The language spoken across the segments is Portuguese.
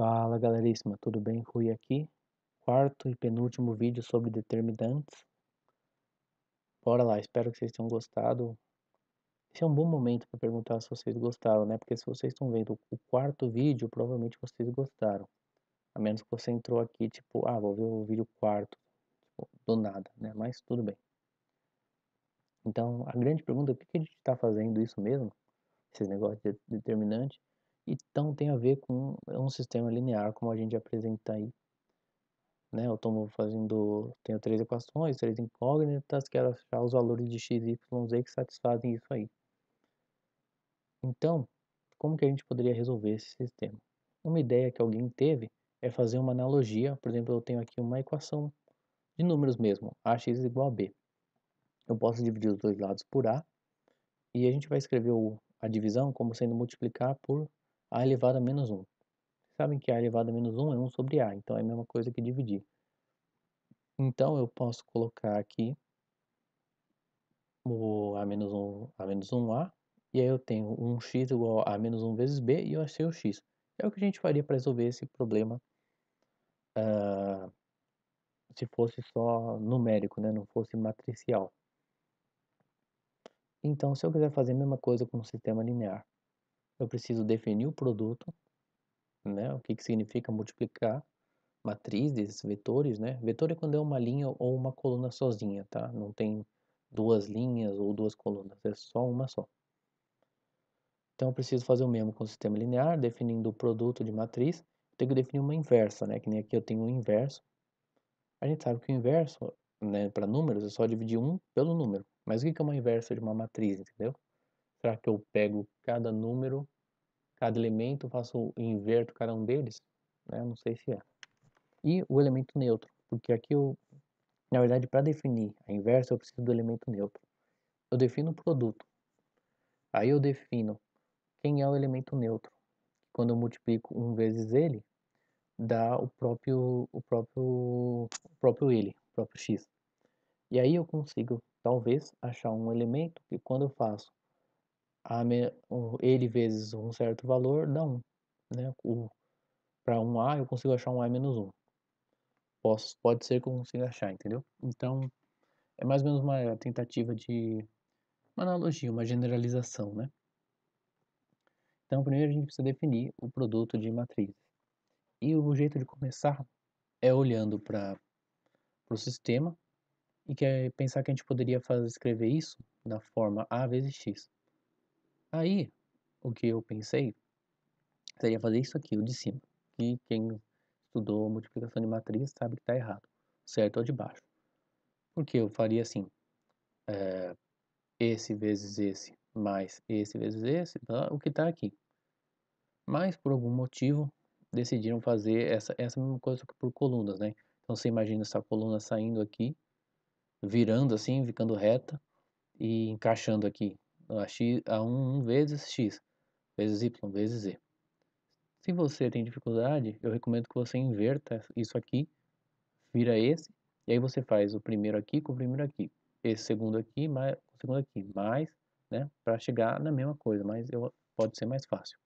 Fala galeríssima, tudo bem? Rui aqui. Quarto e penúltimo vídeo sobre determinantes. Bora lá, espero que vocês tenham gostado. Esse é um bom momento para perguntar se vocês gostaram, né? Porque se vocês estão vendo o quarto vídeo, provavelmente vocês gostaram. A menos que você entrou aqui, tipo, ah, vou ver o vídeo quarto. Tipo, do nada, né? Mas tudo bem. Então, a grande pergunta é por que a gente está fazendo isso mesmo? Esses negócios de determinante então tem a ver com é um sistema linear, como a gente apresenta aí. Né? Eu estou fazendo, tenho três equações, três incógnitas, quero achar os valores de x, y, z que satisfazem isso aí. Então, como que a gente poderia resolver esse sistema? Uma ideia que alguém teve é fazer uma analogia, por exemplo, eu tenho aqui uma equação de números mesmo, ax igual a b. Eu posso dividir os dois lados por a, e a gente vai escrever o, a divisão como sendo multiplicar por a elevado a menos 1. Sabem que a elevado a menos 1 é 1 sobre a, então é a mesma coisa que dividir. Então eu posso colocar aqui o a menos 1 a menos 1a e aí eu tenho 1x igual a menos 1 vezes b e eu achei o x. É o que a gente faria para resolver esse problema uh, se fosse só numérico, né? não fosse matricial. Então, se eu quiser fazer a mesma coisa com o sistema linear, eu preciso definir o produto, né? O que, que significa multiplicar matriz desses vetores, né? Vetor é quando é uma linha ou uma coluna sozinha, tá? Não tem duas linhas ou duas colunas, é só uma só. Então eu preciso fazer o mesmo com o sistema linear, definindo o produto de matriz, eu tenho que definir uma inversa, né? Que nem aqui eu tenho um inverso. A gente sabe que o inverso, né, para números, é só dividir um pelo número. Mas o que é uma inversa de uma matriz, entendeu? Será que eu pego cada número, cada elemento, faço inverto cada um deles? Né? Não sei se é. E o elemento neutro, porque aqui eu, na verdade, para definir a inversa, eu preciso do elemento neutro. Eu defino o produto. Aí eu defino quem é o elemento neutro. Quando eu multiplico um vezes ele, dá o próprio, o próprio, o próprio ele, o próprio x. E aí eu consigo, talvez, achar um elemento que quando eu faço a, ele vezes um certo valor dá 1. Né? Para um A, eu consigo achar um A menos 1. Posso, pode ser que eu consiga achar, entendeu? Então, é mais ou menos uma tentativa de uma analogia, uma generalização, né? Então, primeiro a gente precisa definir o produto de matrizes. E o jeito de começar é olhando para o sistema e que pensar que a gente poderia fazer, escrever isso da forma A vezes X. Aí, o que eu pensei seria fazer isso aqui, o de cima. Que quem estudou multiplicação de matriz sabe que está errado. Certo ou de baixo. Porque eu faria assim. É, esse vezes esse, mais esse vezes esse, tá? o que está aqui. Mas, por algum motivo, decidiram fazer essa, essa mesma coisa que por colunas, né? Então, você imagina essa coluna saindo aqui, virando assim, ficando reta e encaixando aqui a, x, a 1 vezes x, vezes y, vezes z. Se você tem dificuldade, eu recomendo que você inverta isso aqui, vira esse, e aí você faz o primeiro aqui com o primeiro aqui, esse segundo aqui mais o segundo aqui, mais, né, para chegar na mesma coisa, mas eu, pode ser mais fácil.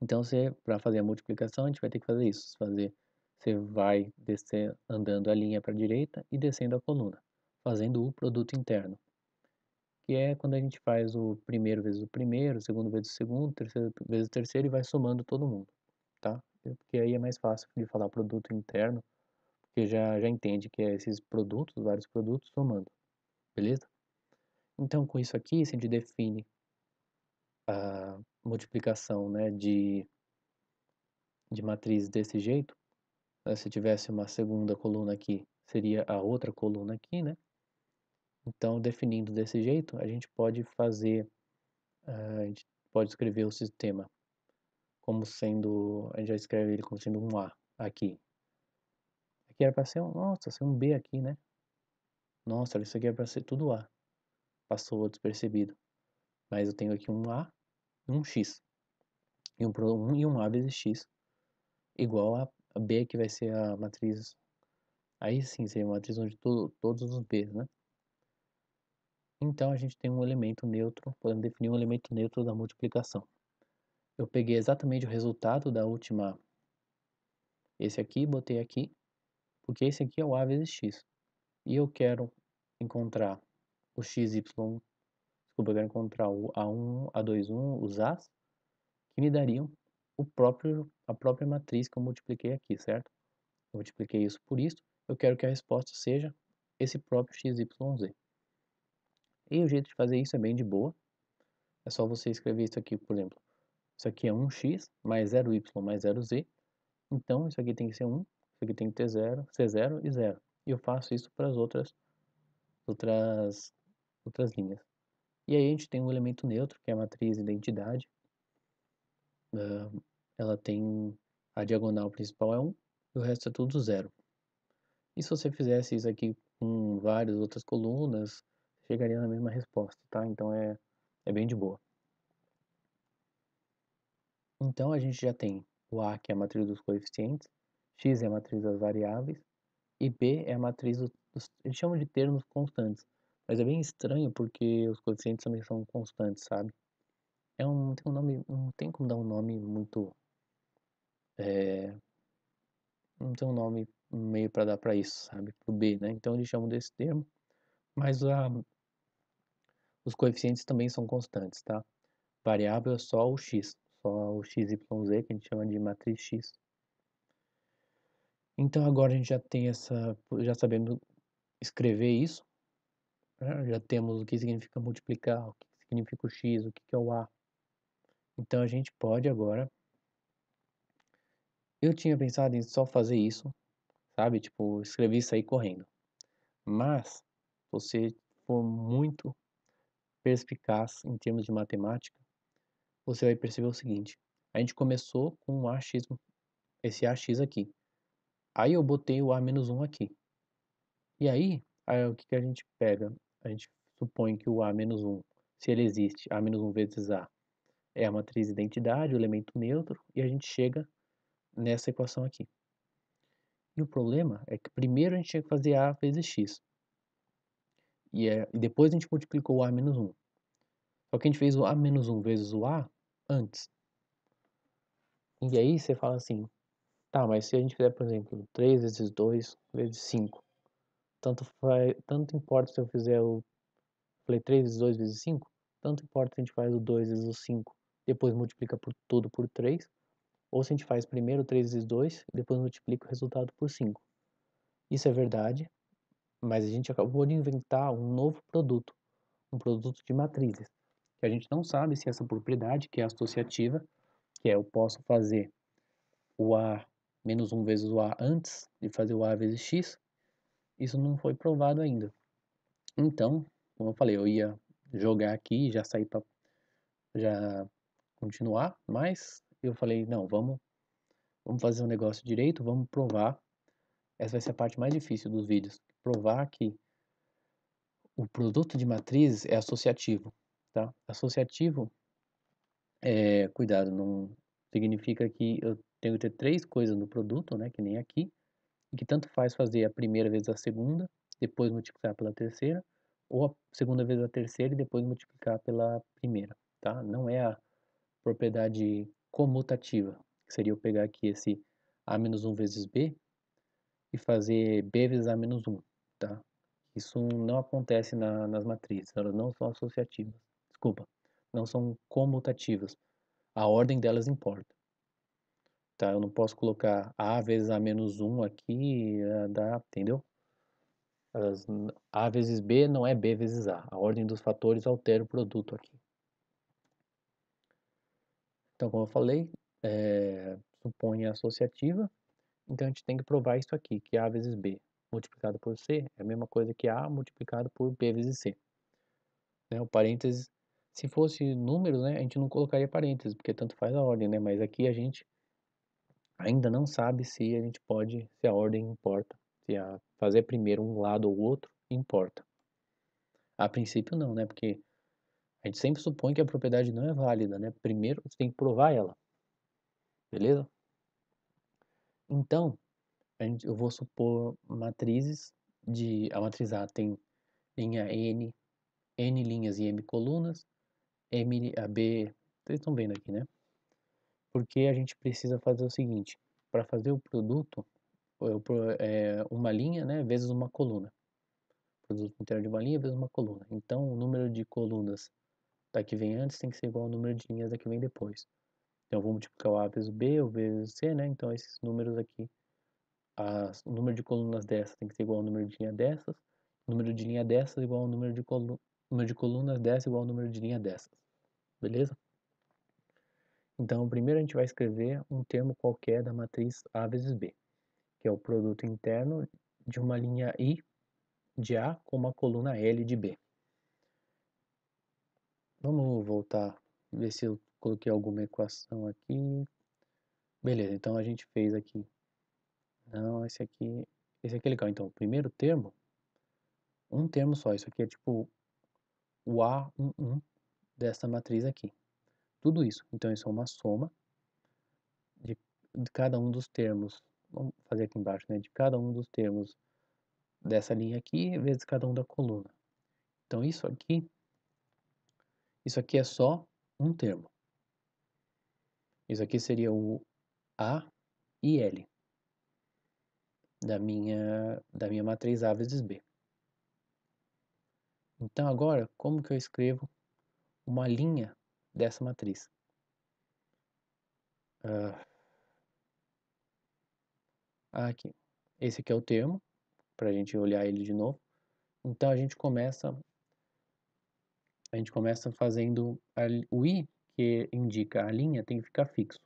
Então, para fazer a multiplicação, a gente vai ter que fazer isso, fazer você vai descer andando a linha para a direita e descendo a coluna, fazendo o produto interno que é quando a gente faz o primeiro vezes o primeiro, o segundo vezes o segundo, terceiro vezes o terceiro e vai somando todo mundo, tá? Porque aí é mais fácil de falar produto interno, porque já, já entende que é esses produtos, vários produtos, somando, beleza? Então, com isso aqui, se a gente define a multiplicação né, de, de matriz desse jeito, né, se tivesse uma segunda coluna aqui, seria a outra coluna aqui, né? Então, definindo desse jeito, a gente pode fazer, eh, a gente pode escrever o sistema como sendo, a gente já escreve ele como sendo um A aqui. Aqui era para ser um, nossa, ser um B aqui, né? Nossa, isso aqui era para ser tudo A. Passou despercebido. Mas eu tenho aqui um A e um X. E um, um e um A vezes X igual a, B que vai ser a matriz. Aí sim seria uma matriz onde todos os Bs, né? Então a gente tem um elemento neutro, podemos definir um elemento neutro da multiplicação. Eu peguei exatamente o resultado da última, esse aqui, botei aqui, porque esse aqui é o a vezes x. E eu quero encontrar o xy, desculpa, eu quero encontrar o a1, a21, os as, que me dariam o próprio, a própria matriz que eu multipliquei aqui, certo? Eu multipliquei isso por isso, eu quero que a resposta seja esse próprio xyz. E o jeito de fazer isso é bem de boa. É só você escrever isso aqui, por exemplo. Isso aqui é 1x mais 0y mais 0z. Então, isso aqui tem que ser 1, isso aqui tem que ter 0, ser 0 e 0. E eu faço isso para as outras, outras, outras linhas. E aí a gente tem um elemento neutro, que é a matriz identidade. ela tem a diagonal principal é 1 e o resto é tudo 0. E se você fizesse isso aqui com várias outras colunas, chegaria na mesma resposta, tá? Então é, é bem de boa. Então a gente já tem o A, que é a matriz dos coeficientes, X é a matriz das variáveis, e B é a matriz dos. Eles chamam de termos constantes, mas é bem estranho porque os coeficientes também são constantes, sabe? É um, tem um nome, não tem como dar um nome muito. É, não tem um nome meio para dar para isso, sabe? Para o B, né? Então eles chamam desse termo, mas a os coeficientes também são constantes, tá? Variável é só o x, só o xyz que a gente chama de matriz x. Então agora a gente já tem essa, já sabemos escrever isso, né? já temos o que significa multiplicar, o que significa o x, o que é o a. Então a gente pode agora. Eu tinha pensado em só fazer isso, sabe? Tipo, escrever isso aí correndo. Mas, se você for muito perspicaz em termos de matemática, você vai perceber o seguinte: a gente começou com um achismo, esse ax aqui. Aí eu botei o a-1 aqui. E aí, aí, o que, que a gente pega? A gente supõe que o a-1, se ele existe, a-1 vezes a é a matriz identidade, o elemento neutro, e a gente chega nessa equação aqui. E o problema é que primeiro a gente tinha que fazer a vezes x. E, é, e depois a gente multiplicou o A menos 1. Só que a gente fez o A menos 1 vezes o A antes. E aí você fala assim, tá, mas se a gente fizer, por exemplo, 3 vezes 2 vezes 5, tanto, faz, tanto importa se eu fizer o falei 3 vezes 2 vezes 5, tanto importa se a gente faz o 2 vezes o 5, depois multiplica por tudo por 3, ou se a gente faz primeiro 3 vezes 2 depois multiplica o resultado por 5. Isso é verdade, mas a gente acabou de inventar um novo produto, um produto de matrizes, que a gente não sabe se essa propriedade, que é associativa, que é eu posso fazer o A menos 1 vezes o A antes de fazer o A vezes X, isso não foi provado ainda. Então, como eu falei, eu ia jogar aqui e já sair para já continuar, mas eu falei, não, vamos, vamos fazer um negócio direito, vamos provar. Essa vai ser a parte mais difícil dos vídeos provar que o produto de matrizes é associativo, tá? Associativo, é, cuidado, não significa que eu tenho que ter três coisas no produto, né? Que nem aqui, e que tanto faz fazer a primeira vez a segunda, depois multiplicar pela terceira, ou a segunda vez a terceira e depois multiplicar pela primeira, tá? Não é a propriedade comutativa, que seria eu pegar aqui esse a menos 1 vezes b e fazer b vezes a menos 1 tá? Isso não acontece na, nas matrizes, elas não são associativas, desculpa, não são comutativas. A ordem delas importa. Tá, eu não posso colocar A vezes A menos 1 aqui, eh, dá, entendeu? a vezes B não é B vezes A. A ordem dos fatores altera o produto aqui. Então, como eu falei, é, supõe associativa. Então, a gente tem que provar isso aqui, que A vezes B multiplicado por C é a mesma coisa que A multiplicado por B vezes C. Né? O parênteses, se fosse números, né, a gente não colocaria parênteses, porque tanto faz a ordem, né? mas aqui a gente ainda não sabe se a gente pode, se a ordem importa, se a fazer primeiro um lado ou outro importa. A princípio não, né? Porque a gente sempre supõe que a propriedade não é válida, né? Primeiro você tem que provar ela. Beleza? Então, eu vou supor matrizes de a matriz A tem linha N, N linhas e M colunas, M a B, vocês estão vendo aqui, né? Porque a gente precisa fazer o seguinte, para fazer o produto, é uma linha, né, vezes uma coluna. Produto inteiro de uma linha vezes uma coluna. Então, o número de colunas da que vem antes tem que ser igual ao número de linhas da que vem depois. Então, eu vou multiplicar o A vezes o B, o B vezes o C, né? Então, esses números aqui as, o número de colunas dessas tem que ser igual ao número de linha dessas, o número de linha dessas igual ao número de, colu número de colunas dessas igual ao número de linha dessas. Beleza? Então, primeiro a gente vai escrever um termo qualquer da matriz A vezes B, que é o produto interno de uma linha I de A com uma coluna L de B. Vamos voltar, ver se eu coloquei alguma equação aqui. Beleza, então a gente fez aqui não, esse aqui, esse aqui é legal. Então, primeiro termo, um termo só. Isso aqui é tipo o A11 dessa matriz aqui. Tudo isso. Então, isso é uma soma de, de cada um dos termos. Vamos fazer aqui embaixo, né? De cada um dos termos dessa linha aqui, vezes cada um da coluna. Então, isso aqui, isso aqui é só um termo. Isso aqui seria o A e L da minha, da minha matriz A vezes B. Então agora, como que eu escrevo uma linha dessa matriz? Ah, aqui. Esse aqui é o termo, para a gente olhar ele de novo. Então a gente começa a gente começa fazendo a, o i que indica a linha tem que ficar fixo.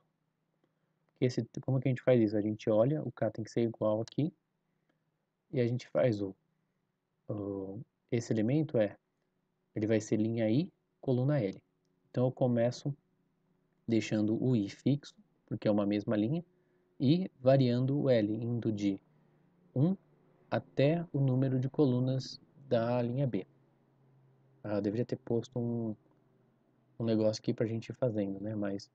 Esse, como que a gente faz isso? A gente olha, o k tem que ser igual aqui, e a gente faz o, o esse elemento é, ele vai ser linha i, coluna l. Então eu começo deixando o i fixo, porque é uma mesma linha, e variando o l, indo de 1 até o número de colunas da linha B. Ah, eu deveria ter posto um, um negócio aqui para a gente ir fazendo, né? Mas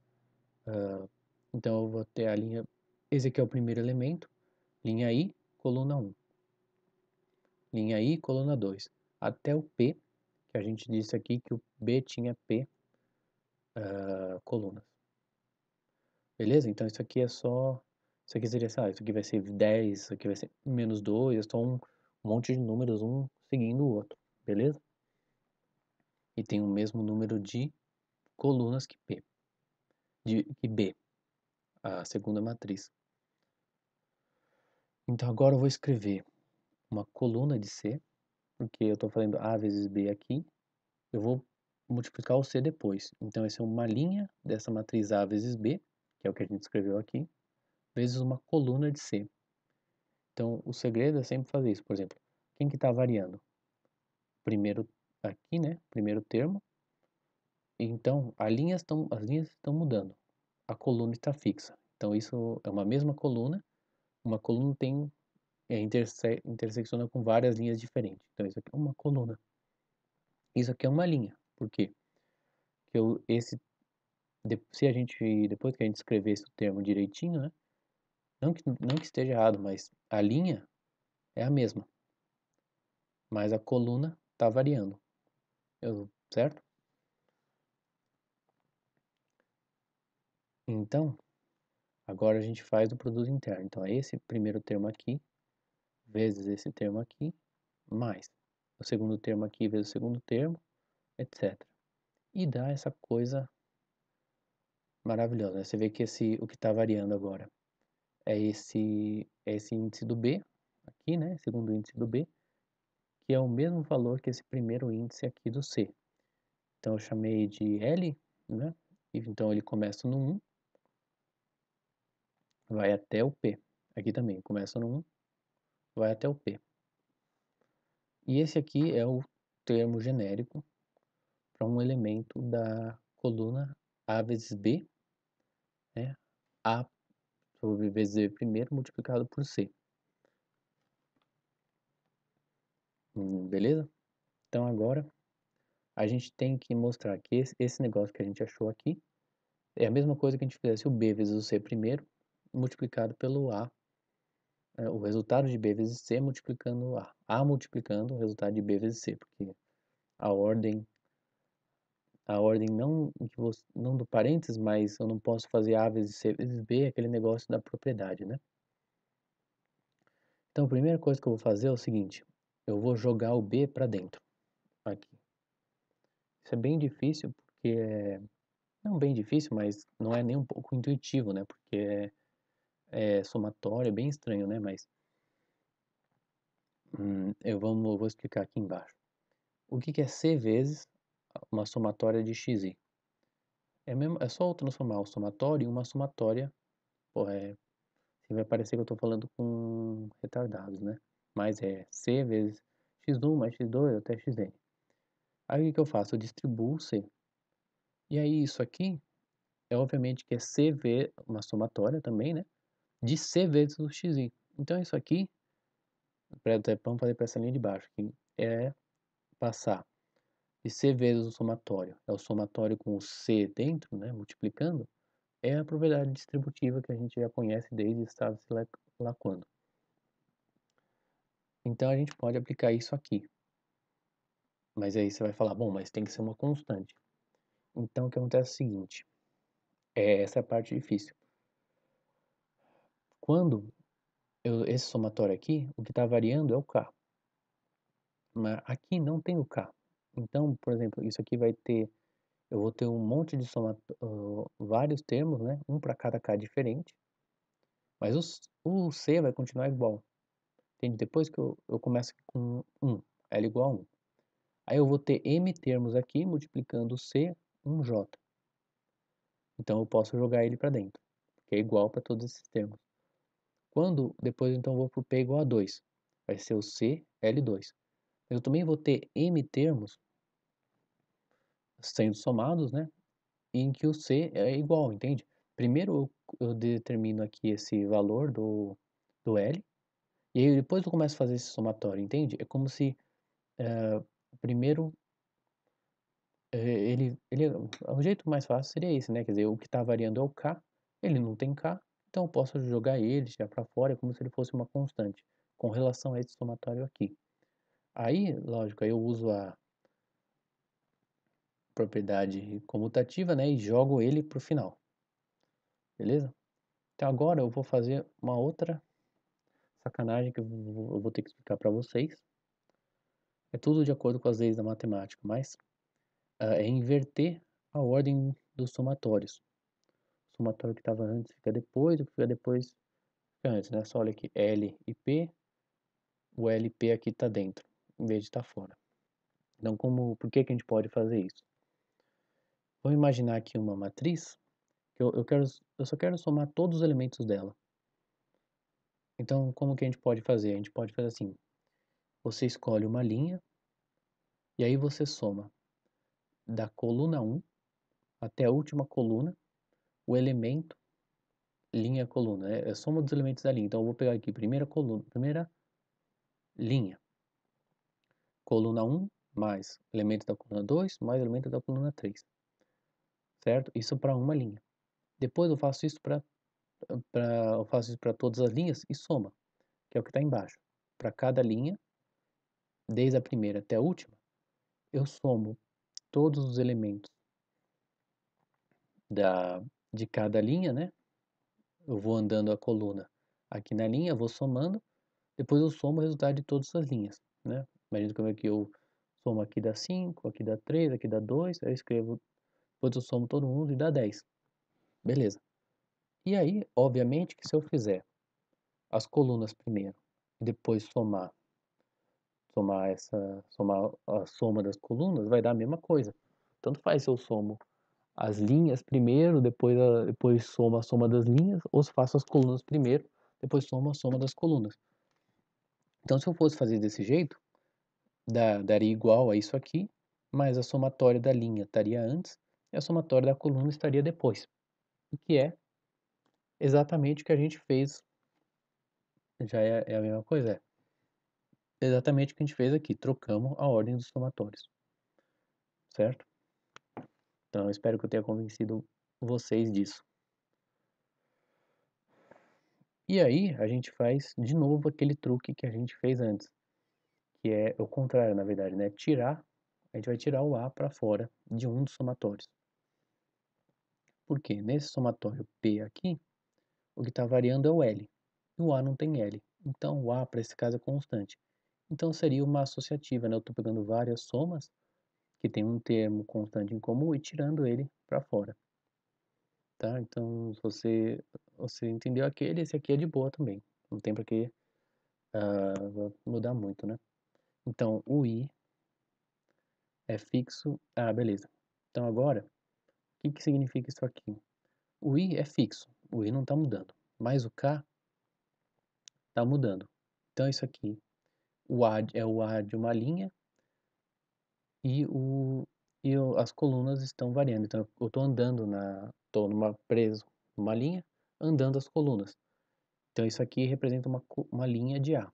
uh, então eu vou ter a linha, esse aqui é o primeiro elemento, linha I, coluna 1. Linha I, coluna 2, até o P, que a gente disse aqui que o B tinha P uh, colunas. Beleza? Então isso aqui é só, isso aqui seria, sei lá, isso aqui vai ser 10, isso aqui vai ser menos 2, Então, é um monte de números, um seguindo o outro, beleza? E tem o mesmo número de colunas que P, de, que B a segunda matriz. Então agora eu vou escrever uma coluna de C, porque eu estou fazendo A vezes B aqui, eu vou multiplicar o C depois. Então essa é uma linha dessa matriz A vezes B, que é o que a gente escreveu aqui, vezes uma coluna de C. Então o segredo é sempre fazer isso, por exemplo, quem que está variando? Primeiro aqui, né? Primeiro termo. Então, linha as linhas estão mudando a coluna está fixa. Então isso é uma mesma coluna, uma coluna tem é, interse intersecciona com várias linhas diferentes. Então isso aqui é uma coluna. Isso aqui é uma linha. Por quê? Porque eu, esse se a gente depois que a gente escrever esse termo direitinho, né? Não que não que esteja errado, mas a linha é a mesma. Mas a coluna está variando. Eu, certo? Então, agora a gente faz o produto interno. Então, é esse primeiro termo aqui, vezes esse termo aqui, mais o segundo termo aqui vezes o segundo termo, etc. E dá essa coisa maravilhosa. Né? Você vê que esse, o que está variando agora é esse, é esse índice do B, aqui, né? Segundo índice do B, que é o mesmo valor que esse primeiro índice aqui do C. Então eu chamei de L, né? Então ele começa no 1 vai até o P. Aqui também, começa no 1, vai até o P. E esse aqui é o termo genérico para um elemento da coluna A vezes B, né? A sobre vezes B primeiro multiplicado por C. Hum, beleza? Então agora a gente tem que mostrar que esse negócio que a gente achou aqui é a mesma coisa que a gente fizesse o B vezes o C primeiro multiplicado pelo A, é, o resultado de B vezes C multiplicando A. A multiplicando o resultado de B vezes C, porque a ordem a ordem não, não do parênteses, mas eu não posso fazer A vezes C vezes B, é aquele negócio da propriedade, né? Então, a primeira coisa que eu vou fazer é o seguinte, eu vou jogar o B para dentro, aqui. Isso é bem difícil, porque é... não bem difícil, mas não é nem um pouco intuitivo, né? Porque é é, somatório, é bem estranho, né? Mas hum, eu, eu vou explicar aqui embaixo. O que, que é C vezes uma somatória de xi? É, mesmo, é só transformar o somatório em uma somatória. Pô, é, vai parecer que eu estou falando com retardados, né? Mas é C vezes x1 mais x2 até xn. Aí o que, que eu faço? Eu distribuo C. E aí isso aqui é obviamente que é C vezes uma somatória também, né? de C vezes o xi. Então isso aqui, vamos fazer para essa linha de baixo, que é passar de C vezes o somatório, é o somatório com o C dentro, né, multiplicando, é a propriedade distributiva que a gente já conhece desde estava-se lá, quando. Então a gente pode aplicar isso aqui. Mas aí você vai falar, bom, mas tem que ser uma constante. Então o que acontece é o seguinte, é, essa é a parte difícil. Quando eu, esse somatório aqui, o que está variando é o K. Mas aqui não tem o K. Então, por exemplo, isso aqui vai ter, eu vou ter um monte de somatório, uh, vários termos, né? Um para cada K diferente. Mas o, o C vai continuar igual. Entende? Depois que eu, eu começo com 1, L igual a 1. Aí eu vou ter M termos aqui, multiplicando o C, 1J. Então eu posso jogar ele para dentro, que é igual para todos esses termos. Quando, depois então vou para o P igual a 2, vai ser o CL2. Eu também vou ter M termos sendo somados, né? Em que o C é igual, entende? Primeiro eu determino aqui esse valor do, do L, e aí depois eu começo a fazer esse somatório, entende? É como se uh, primeiro eh, ele, ele, o jeito mais fácil seria esse, né? Quer dizer, o que está variando é o K, ele não tem K, então eu posso jogar ele, tirar para fora, é como se ele fosse uma constante, com relação a esse somatório aqui. Aí, lógico, eu uso a propriedade comutativa né, e jogo ele para o final. Beleza? Então agora eu vou fazer uma outra sacanagem que eu vou ter que explicar para vocês. É tudo de acordo com as leis da matemática, mas uh, é inverter a ordem dos somatórios somatório que estava antes fica depois, o que fica depois fica antes, né? Só olha aqui, L e P, o L e P aqui está dentro, em vez de estar tá fora. Então, como, por que, que a gente pode fazer isso? Vou imaginar aqui uma matriz, que eu, eu, quero, eu só quero somar todos os elementos dela. Então, como que a gente pode fazer? A gente pode fazer assim, você escolhe uma linha, e aí você soma da coluna 1 até a última coluna, o elemento linha coluna, é né? a soma dos elementos da linha. Então eu vou pegar aqui primeira coluna, primeira linha. Coluna 1 mais elemento da coluna 2 mais elemento da coluna 3. Certo? Isso para uma linha. Depois eu faço isso para eu faço isso para todas as linhas e soma, que é o que está embaixo. Para cada linha, desde a primeira até a última, eu somo todos os elementos da, de cada linha, né? Eu vou andando a coluna aqui na linha, vou somando, depois eu somo o resultado de todas as linhas, né? Imagina como é que eu somo aqui da 5, aqui da 3, aqui da 2, eu escrevo, depois eu somo todo mundo e dá 10. Beleza. E aí, obviamente, que se eu fizer as colunas primeiro e depois somar somar essa somar a soma das colunas vai dar a mesma coisa tanto faz se eu somo as linhas primeiro, depois, a, depois soma a soma das linhas, ou se faço as colunas primeiro, depois soma a soma das colunas. Então, se eu fosse fazer desse jeito, dá, daria igual a isso aqui, mas a somatória da linha estaria antes e a somatória da coluna estaria depois, o que é exatamente o que a gente fez. Já é, é a mesma coisa, é exatamente o que a gente fez aqui, trocamos a ordem dos somatórios, certo? Então, espero que eu tenha convencido vocês disso. E aí, a gente faz de novo aquele truque que a gente fez antes, que é o contrário, na verdade, né? Tirar, a gente vai tirar o A para fora de um dos somatórios. Porque nesse somatório P aqui, o que está variando é o L, e o A não tem L. Então, o A para esse caso é constante. Então, seria uma associativa, né? Eu estou pegando várias somas que tem um termo constante em comum e tirando ele para fora. Tá? Então, se você, você entendeu aquele, esse aqui é de boa também. Não tem para que uh, mudar muito, né? Então, o i é fixo. Ah, beleza. Então, agora, o que, que significa isso aqui? O i é fixo, o i não está mudando, mas o k está mudando. Então, isso aqui, o a é o a de uma linha e, o, e as colunas estão variando. Então eu estou andando na, estou numa preso numa linha, andando as colunas. Então isso aqui representa uma, uma linha de A.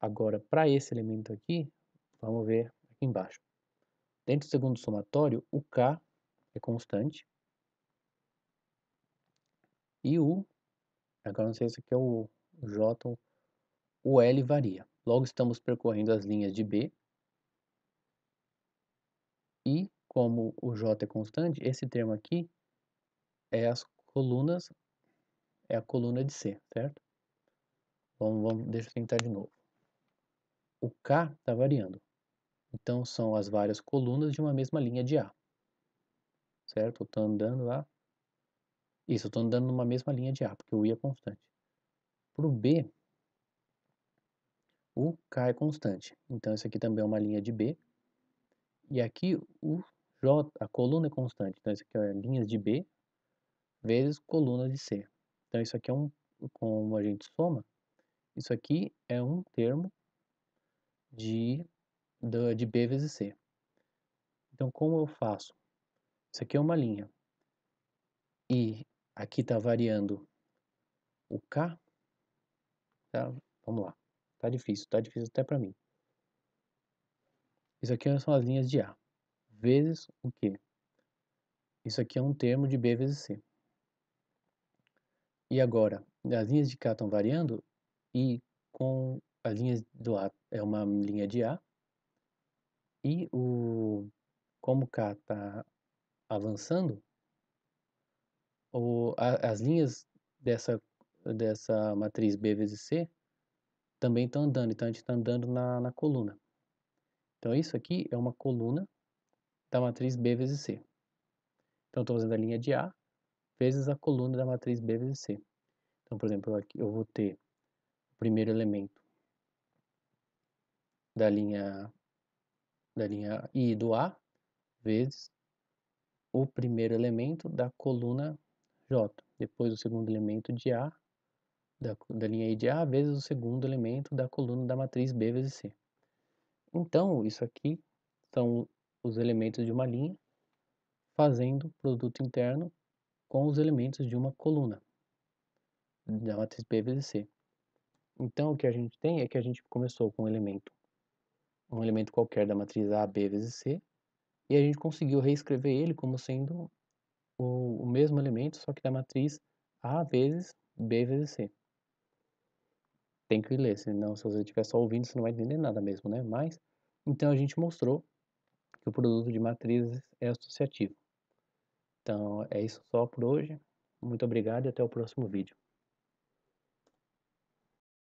Agora para esse elemento aqui, vamos ver aqui embaixo. Dentro do segundo somatório, o K é constante. E o, agora não sei se aqui é o J, o L varia. Logo estamos percorrendo as linhas de B, como o J é constante, esse termo aqui é as colunas, é a coluna de C, certo? Vamos, vamos, deixa eu tentar de novo. O K está variando. Então, são as várias colunas de uma mesma linha de A. Certo? Eu estou andando lá. Isso, eu estou andando numa mesma linha de A, porque o I é constante. Para o B, o K é constante. Então, isso aqui também é uma linha de B. E aqui, o J, a coluna é constante, então isso aqui é linhas de B vezes coluna de C. Então isso aqui é um, como a gente soma, isso aqui é um termo de, de B vezes C. Então como eu faço? Isso aqui é uma linha e aqui está variando o K, tá? Vamos lá, tá difícil, tá difícil até para mim. Isso aqui são as linhas de A vezes o que? Isso aqui é um termo de B vezes C. E agora, as linhas de K estão variando e com as linhas do A é uma linha de A e o como K está avançando, o, a, as linhas dessa, dessa matriz B vezes C também estão andando, então a gente está andando na, na coluna. Então isso aqui é uma coluna da matriz B vezes C. Então, estou fazendo a linha de A vezes a coluna da matriz B vezes C. Então, por exemplo, aqui eu vou ter o primeiro elemento da linha, da linha I do A vezes o primeiro elemento da coluna J, depois o segundo elemento de A, da, da linha I de A, vezes o segundo elemento da coluna da matriz B vezes C. Então, isso aqui são os elementos de uma linha, fazendo produto interno com os elementos de uma coluna da matriz vezes C. Então, o que a gente tem é que a gente começou com um elemento, um elemento qualquer da matriz A, B vezes C, e a gente conseguiu reescrever ele como sendo o, o mesmo elemento, só que da matriz A vezes B vezes C. Tem que ler, senão se você estiver só ouvindo, você não vai entender nada mesmo, né? Mas, então a gente mostrou que o produto de matrizes é associativo. Então é isso só por hoje. Muito obrigado e até o próximo vídeo.